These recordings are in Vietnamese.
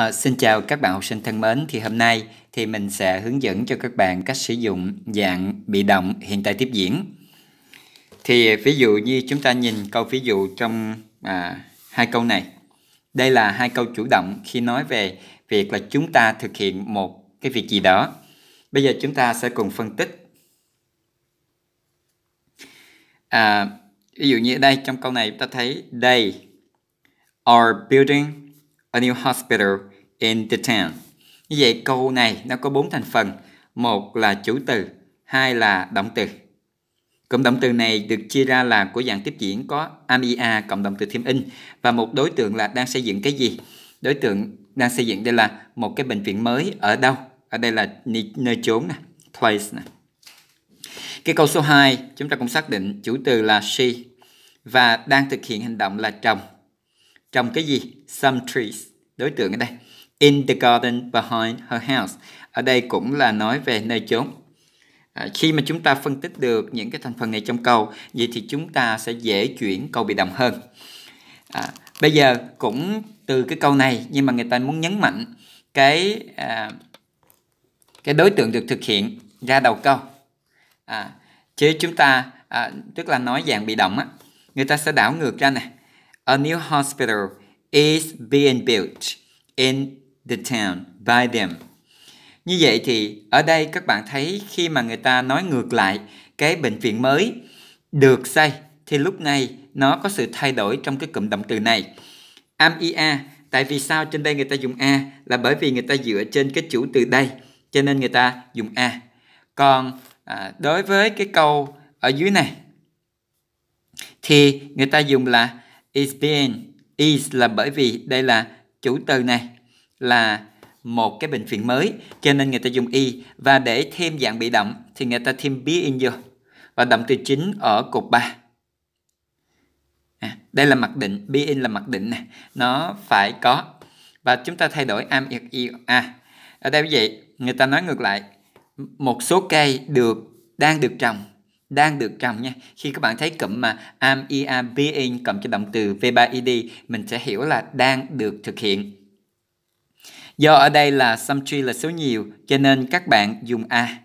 À, xin chào các bạn học sinh thân mến. Thì hôm nay thì mình sẽ hướng dẫn cho các bạn cách sử dụng dạng bị động hiện tại tiếp diễn. Thì ví dụ như chúng ta nhìn câu ví dụ trong à, hai câu này. Đây là hai câu chủ động khi nói về việc là chúng ta thực hiện một cái việc gì đó. Bây giờ chúng ta sẽ cùng phân tích. À, ví dụ như ở đây trong câu này chúng ta thấy they are building a new hospital in the town. Như vậy câu này nó có bốn thành phần. Một là chủ từ, hai là động từ. Cụm động từ này được chia ra là của dạng tiếp diễn có amia cộng động từ thêm in và một đối tượng là đang xây dựng cái gì. Đối tượng đang xây dựng đây là một cái bệnh viện mới ở đâu? Ở đây là nơi chốn nè, place nè. Cái câu số 2 chúng ta cũng xác định chủ từ là she và đang thực hiện hành động là chồng trong cái gì some trees đối tượng ở đây in the garden behind her house ở đây cũng là nói về nơi chốn à, khi mà chúng ta phân tích được những cái thành phần này trong câu vậy thì chúng ta sẽ dễ chuyển câu bị động hơn à, bây giờ cũng từ cái câu này nhưng mà người ta muốn nhấn mạnh cái à, cái đối tượng được thực hiện ra đầu câu à, chứ chúng ta à, tức là nói dạng bị động á người ta sẽ đảo ngược ra nè a new hospital is being built in the town by them. Như vậy thì ở đây các bạn thấy khi mà người ta nói ngược lại cái bệnh viện mới được xây thì lúc này nó có sự thay đổi trong cái cụm động từ này. Am ia, tại vì sao trên đây người ta dùng a là bởi vì người ta dựa trên cái chủ từ đây cho nên người ta dùng a. Còn à, đối với cái câu ở dưới này thì người ta dùng là is being is là bởi vì đây là chủ từ này là một cái bệnh viện mới cho nên người ta dùng y và để thêm dạng bị động thì người ta thêm being vô và động từ chính ở cột 3 à, đây là mặc định being là mặc định này nó phải có và chúng ta thay đổi am if you à ở đây vậy người ta nói ngược lại một số cây được đang được trồng đang được cầm nha. Khi các bạn thấy cụm mà am ia e being cộng cho động từ V3ED, mình sẽ hiểu là đang được thực hiện. Do ở đây là sum tree là số nhiều, cho nên các bạn dùng a.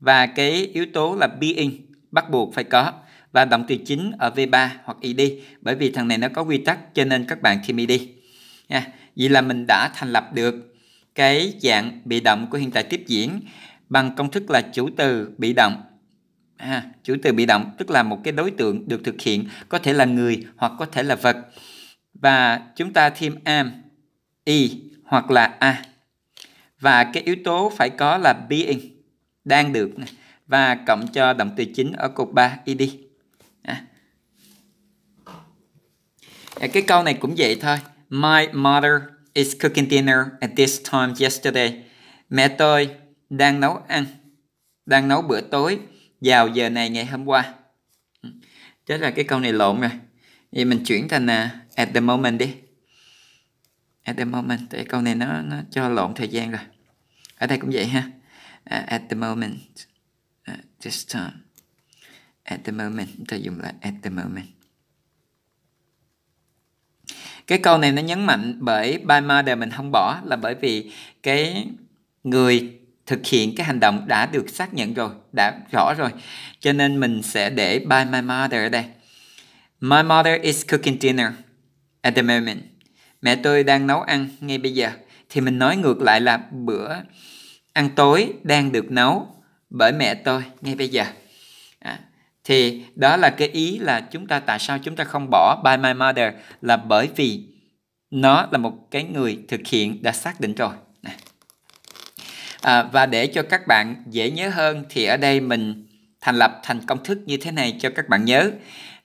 Và cái yếu tố là being bắt buộc phải có và động từ chính ở V3 hoặc ID e bởi vì thằng này nó có quy tắc cho nên các bạn thêm ID. E nha. Vậy là mình đã thành lập được cái dạng bị động của hiện tại tiếp diễn bằng công thức là chủ từ bị động ha, à, chủ từ bị động tức là một cái đối tượng được thực hiện có thể là người hoặc có thể là vật và chúng ta thêm am y hoặc là a và cái yếu tố phải có là being đang được và cộng cho động từ chính ở cột 3 id à. à. cái câu này cũng vậy thôi my mother is cooking dinner at this time yesterday mẹ tôi đang nấu ăn đang nấu bữa tối vào giờ này ngày hôm qua chết ừ. là cái câu này lộn rồi vậy mình chuyển thành uh, at the moment đi at the moment tại câu này nó nó cho lộn thời gian rồi ở đây cũng vậy ha uh, at the moment uh, this time at the moment chúng ta dùng lại at the moment cái câu này nó nhấn mạnh bởi by mother mình không bỏ là bởi vì cái người thực hiện cái hành động đã được xác nhận rồi, đã rõ rồi. Cho nên mình sẽ để by my mother ở đây. My mother is cooking dinner at the moment. Mẹ tôi đang nấu ăn ngay bây giờ. Thì mình nói ngược lại là bữa ăn tối đang được nấu bởi mẹ tôi ngay bây giờ. À, thì đó là cái ý là chúng ta tại sao chúng ta không bỏ by my mother là bởi vì nó là một cái người thực hiện đã xác định rồi. À, và để cho các bạn dễ nhớ hơn thì ở đây mình thành lập thành công thức như thế này cho các bạn nhớ.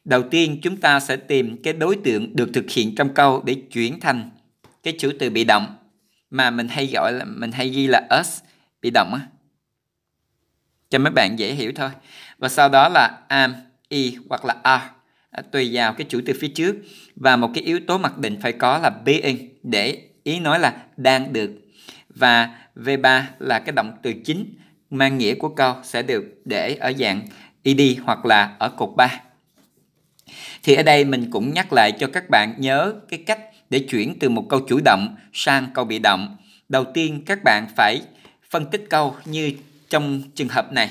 Đầu tiên chúng ta sẽ tìm cái đối tượng được thực hiện trong câu để chuyển thành cái chủ từ bị động mà mình hay gọi là mình hay ghi là us bị động á. Cho mấy bạn dễ hiểu thôi. Và sau đó là am, e hoặc là are à, tùy vào cái chủ từ phía trước và một cái yếu tố mặc định phải có là being để ý nói là đang được và V3 là cái động từ chính mang nghĩa của câu sẽ được để ở dạng ed hoặc là ở cột 3. Thì ở đây mình cũng nhắc lại cho các bạn nhớ cái cách để chuyển từ một câu chủ động sang câu bị động. Đầu tiên các bạn phải phân tích câu như trong trường hợp này.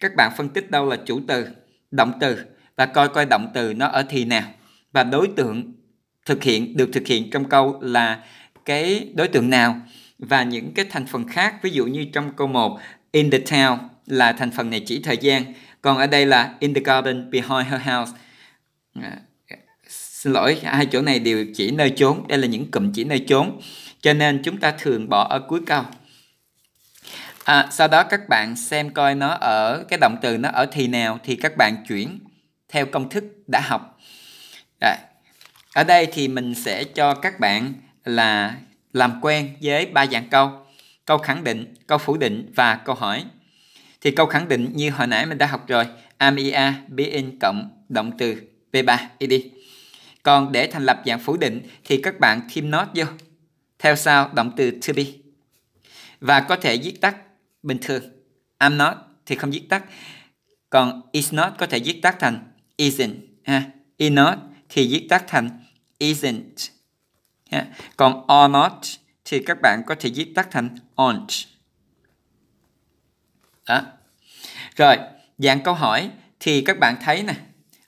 Các bạn phân tích đâu là chủ từ, động từ và coi coi động từ nó ở thì nào và đối tượng thực hiện được thực hiện trong câu là cái đối tượng nào và những cái thành phần khác ví dụ như trong câu 1 in the town là thành phần này chỉ thời gian còn ở đây là in the garden behind her house à, xin lỗi hai chỗ này đều chỉ nơi trốn đây là những cụm chỉ nơi trốn cho nên chúng ta thường bỏ ở cuối câu à, sau đó các bạn xem coi nó ở cái động từ nó ở thì nào thì các bạn chuyển theo công thức đã học à, ở đây thì mình sẽ cho các bạn là làm quen với ba dạng câu. Câu khẳng định, câu phủ định và câu hỏi. Thì câu khẳng định như hồi nãy mình đã học rồi, am ia in cộng động từ B3 id. Còn để thành lập dạng phủ định thì các bạn thêm not vô. Theo sau động từ to be. Và có thể viết tắt bình thường. Am not thì không viết tắt. Còn is not có thể viết tắt thành isn't. Ha. Is not thì viết tắt thành isn't. Yeah. Còn or not thì các bạn có thể viết tắt thành aren't. Đó. Rồi, dạng câu hỏi thì các bạn thấy nè.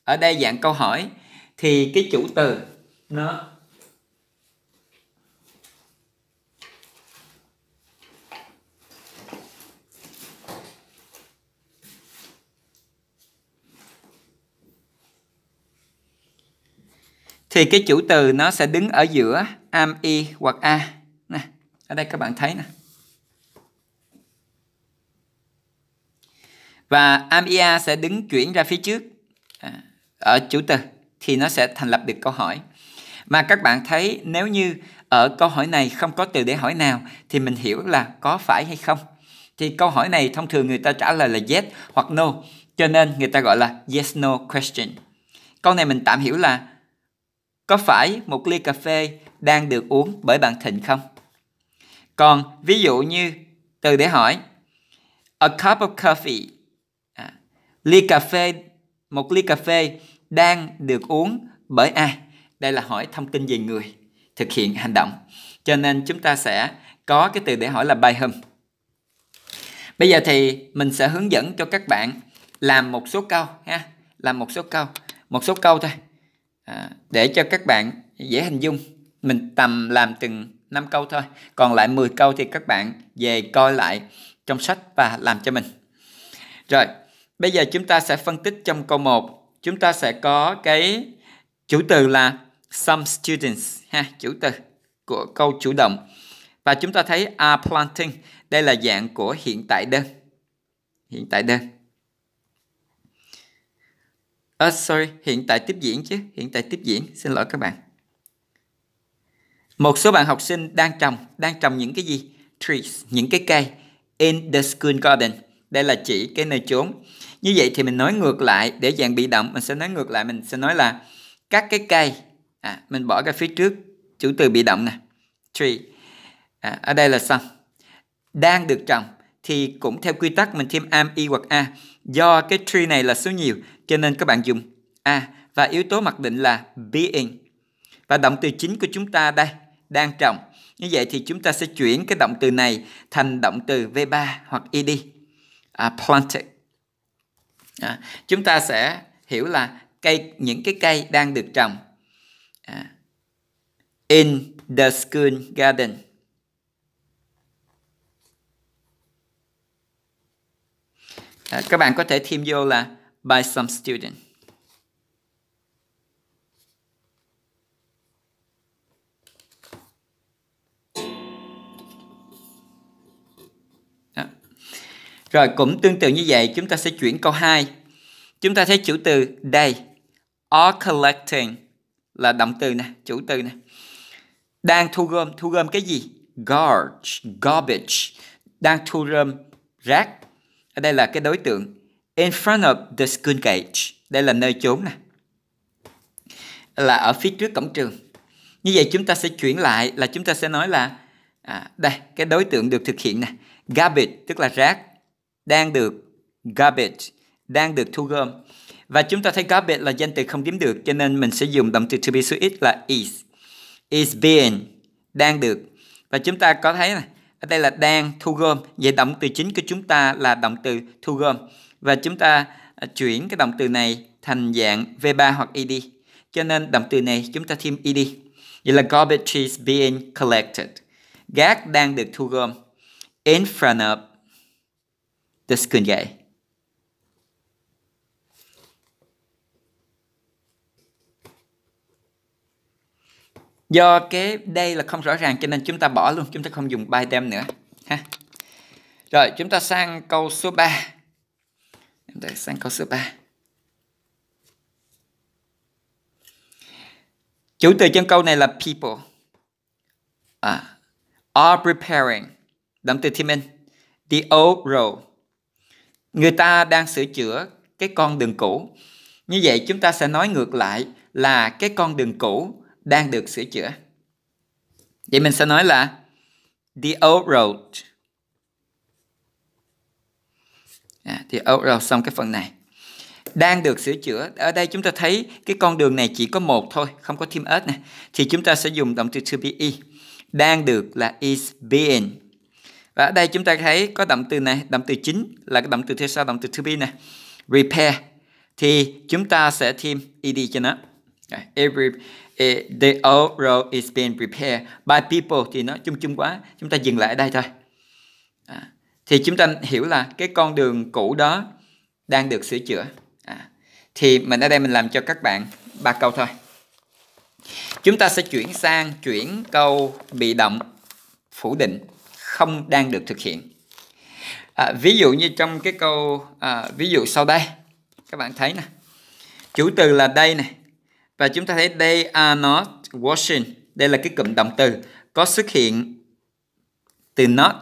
Ở đây dạng câu hỏi thì cái chủ từ nó thì cái chủ từ nó sẽ đứng ở giữa am y hoặc a nè ở đây các bạn thấy nè và am ia sẽ đứng chuyển ra phía trước à, ở chủ từ thì nó sẽ thành lập được câu hỏi mà các bạn thấy nếu như ở câu hỏi này không có từ để hỏi nào thì mình hiểu là có phải hay không thì câu hỏi này thông thường người ta trả lời là yes hoặc no cho nên người ta gọi là yes no question câu này mình tạm hiểu là có phải một ly cà phê đang được uống bởi bạn Thịnh không? Còn ví dụ như từ để hỏi A cup of coffee à, Ly cà phê Một ly cà phê đang được uống bởi ai? Đây là hỏi thông tin về người thực hiện hành động. Cho nên chúng ta sẽ có cái từ để hỏi là by whom. Bây giờ thì mình sẽ hướng dẫn cho các bạn làm một số câu ha, làm một số câu, một số câu thôi à, để cho các bạn dễ hình dung mình tầm làm từng 5 câu thôi còn lại 10 câu thì các bạn về coi lại trong sách và làm cho mình rồi bây giờ chúng ta sẽ phân tích trong câu 1 chúng ta sẽ có cái chủ từ là some students ha chủ từ của câu chủ động và chúng ta thấy are planting đây là dạng của hiện tại đơn hiện tại đơn À, sorry, hiện tại tiếp diễn chứ, hiện tại tiếp diễn, xin lỗi các bạn. Một số bạn học sinh đang trồng, đang trồng những cái gì? Trees, những cái cây in the school garden. Đây là chỉ cái nơi trốn. Như vậy thì mình nói ngược lại để dạng bị động, mình sẽ nói ngược lại, mình sẽ nói là các cái cây. À, mình bỏ ra phía trước chủ từ bị động nè. Tree. À, ở đây là sun. Đang được trồng thì cũng theo quy tắc mình thêm am y hoặc a do cái tree này là số nhiều cho nên các bạn dùng a và yếu tố mặc định là being. Và động từ chính của chúng ta đây đang trọng. Như vậy thì chúng ta sẽ chuyển cái động từ này thành động từ V3 hoặc ED. À, planted. À, chúng ta sẽ hiểu là cây những cái cây đang được trồng. À, in the school garden. À, các bạn có thể thêm vô là by some student. Rồi cũng tương tự như vậy chúng ta sẽ chuyển câu 2. Chúng ta thấy chủ từ đây, are collecting là động từ nè, chủ từ nè. Đang thu gom, thu gom cái gì? Garbage, garbage. Đang thu gom rác. Ở đây là cái đối tượng in front of the school gate đây là nơi trốn nè là ở phía trước cổng trường như vậy chúng ta sẽ chuyển lại là chúng ta sẽ nói là à, đây cái đối tượng được thực hiện nè garbage tức là rác đang được garbage đang được thu gom và chúng ta thấy garbage là danh từ không kiếm được cho nên mình sẽ dùng động từ to be số ít là is is being đang được và chúng ta có thấy này ở đây là đang thu gom vậy động từ chính của chúng ta là động từ thu gom và chúng ta à, chuyển cái động từ này thành dạng V3 hoặc ED. Cho nên động từ này chúng ta thêm ED. Vậy là garbage is being collected. gác đang được thu gom. In front of the school gate. Do cái đây là không rõ ràng cho nên chúng ta bỏ luôn, chúng ta không dùng by them nữa ha. Rồi, chúng ta sang câu số 3 đây ta sang câu số 3 chủ từ trong câu này là people à, are preparing động từ thi minh the old road người ta đang sửa chữa cái con đường cũ như vậy chúng ta sẽ nói ngược lại là cái con đường cũ đang được sửa chữa vậy mình sẽ nói là the old road À, thì âu rồi xong cái phần này đang được sửa chữa ở đây chúng ta thấy cái con đường này chỉ có một thôi không có thêm ớt này thì chúng ta sẽ dùng động từ to be đang được là is being và ở đây chúng ta thấy có động từ này động từ chính là cái động từ theo sau động từ to be này repair thì chúng ta sẽ thêm ed cho nó every the old e, road is being repaired by people thì nó chung chung quá chúng ta dừng lại ở đây thôi à, thì chúng ta hiểu là cái con đường cũ đó đang được sửa chữa à, thì mình ở đây mình làm cho các bạn ba câu thôi chúng ta sẽ chuyển sang chuyển câu bị động phủ định không đang được thực hiện à, ví dụ như trong cái câu à, ví dụ sau đây các bạn thấy nè chủ từ là đây này và chúng ta thấy they are not washing đây là cái cụm động từ có xuất hiện từ not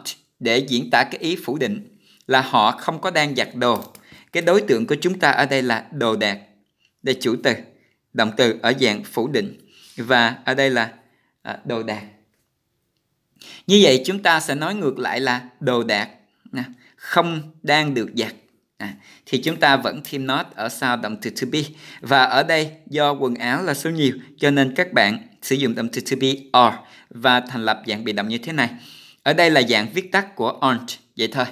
để diễn tả cái ý phủ định là họ không có đang giặt đồ. Cái đối tượng của chúng ta ở đây là đồ đạc. Đây chủ từ, động từ ở dạng phủ định và ở đây là à, đồ đạc. Như vậy chúng ta sẽ nói ngược lại là đồ đạc không đang được giặt. À, thì chúng ta vẫn thêm not ở sau động từ to be và ở đây do quần áo là số nhiều cho nên các bạn sử dụng động từ to be are và thành lập dạng bị động như thế này ở đây là dạng viết tắt của aren't vậy thôi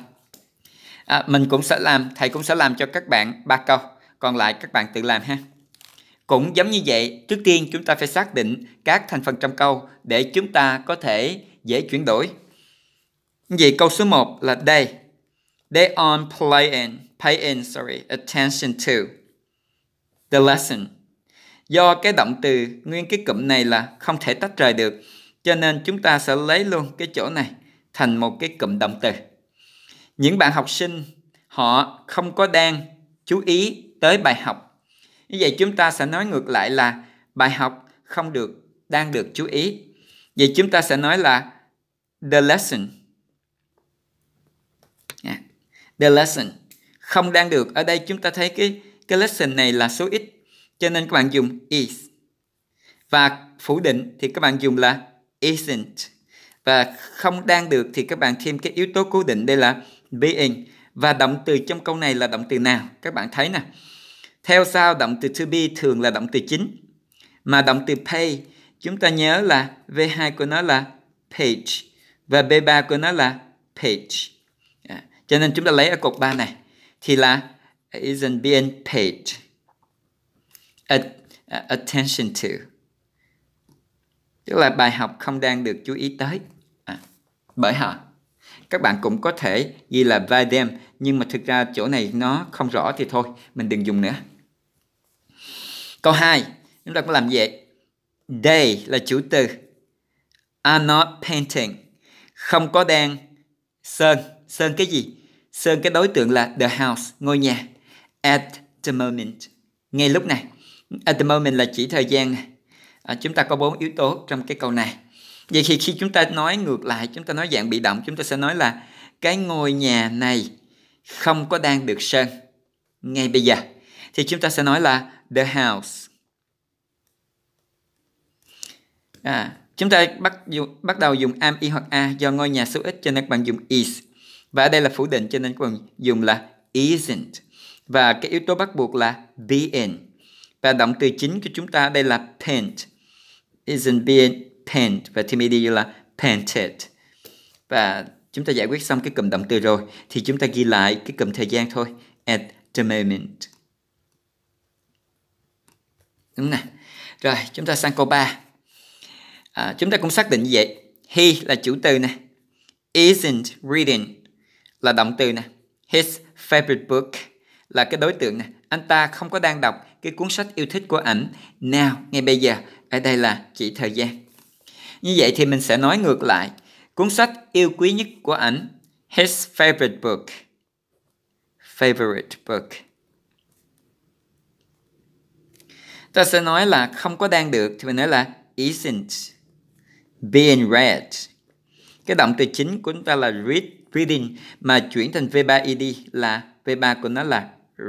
à, mình cũng sẽ làm thầy cũng sẽ làm cho các bạn ba câu còn lại các bạn tự làm ha cũng giống như vậy trước tiên chúng ta phải xác định các thành phần trong câu để chúng ta có thể dễ chuyển đổi vậy câu số 1 là đây they aren't playing paying sorry attention to the lesson do cái động từ nguyên cái cụm này là không thể tách rời được cho nên chúng ta sẽ lấy luôn cái chỗ này thành một cái cụm động từ. Những bạn học sinh họ không có đang chú ý tới bài học. Như vậy chúng ta sẽ nói ngược lại là bài học không được đang được chú ý. Vậy chúng ta sẽ nói là the lesson. Yeah. The lesson không đang được. Ở đây chúng ta thấy cái cái lesson này là số ít cho nên các bạn dùng is. Và phủ định thì các bạn dùng là isn't và không đang được thì các bạn thêm cái yếu tố cố định đây là being và động từ trong câu này là động từ nào các bạn thấy nè theo sau động từ to be thường là động từ chính mà động từ pay chúng ta nhớ là V2 của nó là page và B3 của nó là page à, cho nên chúng ta lấy ở cột 3 này thì là isn't being paid attention to tức là bài học không đang được chú ý tới à, bởi họ các bạn cũng có thể ghi là by them nhưng mà thực ra chỗ này nó không rõ thì thôi mình đừng dùng nữa câu 2 chúng ta có làm vậy they là chủ từ are not painting không có đang sơn sơn cái gì sơn cái đối tượng là the house ngôi nhà at the moment ngay lúc này at the moment là chỉ thời gian này à, chúng ta có bốn yếu tố trong cái câu này vậy thì khi chúng ta nói ngược lại chúng ta nói dạng bị động chúng ta sẽ nói là cái ngôi nhà này không có đang được sơn ngay bây giờ thì chúng ta sẽ nói là the house à, chúng ta bắt bắt đầu dùng am y hoặc a do ngôi nhà số ít cho nên các bạn dùng is và ở đây là phủ định cho nên các bạn dùng là isn't và cái yếu tố bắt buộc là be in và động từ chính của chúng ta ở đây là paint isn't being paint và thêm ed là painted và chúng ta giải quyết xong cái cụm động từ rồi thì chúng ta ghi lại cái cụm thời gian thôi at the moment đúng nè rồi chúng ta sang câu 3 à, chúng ta cũng xác định như vậy he là chủ từ nè isn't reading là động từ nè his favorite book là cái đối tượng nè anh ta không có đang đọc cái cuốn sách yêu thích của ảnh nào ngay bây giờ ở đây là chỉ thời gian. Như vậy thì mình sẽ nói ngược lại. Cuốn sách yêu quý nhất của ảnh, his favorite book. Favorite book. Ta sẽ nói là không có đang được thì mình nói là isn't being read. Cái động từ chính của chúng ta là read, reading mà chuyển thành V3ED là V3 của nó là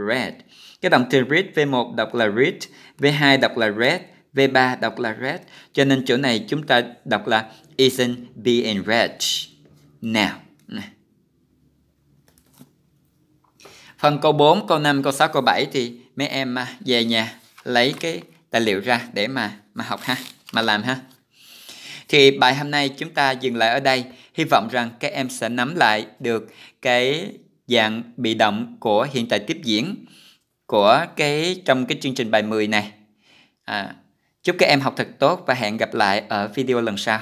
read. Cái động từ read V1 đọc là read, V2 đọc là read, V3 đọc là red. Cho nên chỗ này chúng ta đọc là isn't being read now. Phần câu 4, câu 5, câu 6, câu 7 thì mấy em à, về nhà lấy cái tài liệu ra để mà mà học ha, mà làm ha. Thì bài hôm nay chúng ta dừng lại ở đây. Hy vọng rằng các em sẽ nắm lại được cái dạng bị động của hiện tại tiếp diễn của cái trong cái chương trình bài 10 này. À, Chúc các em học thật tốt và hẹn gặp lại ở video lần sau.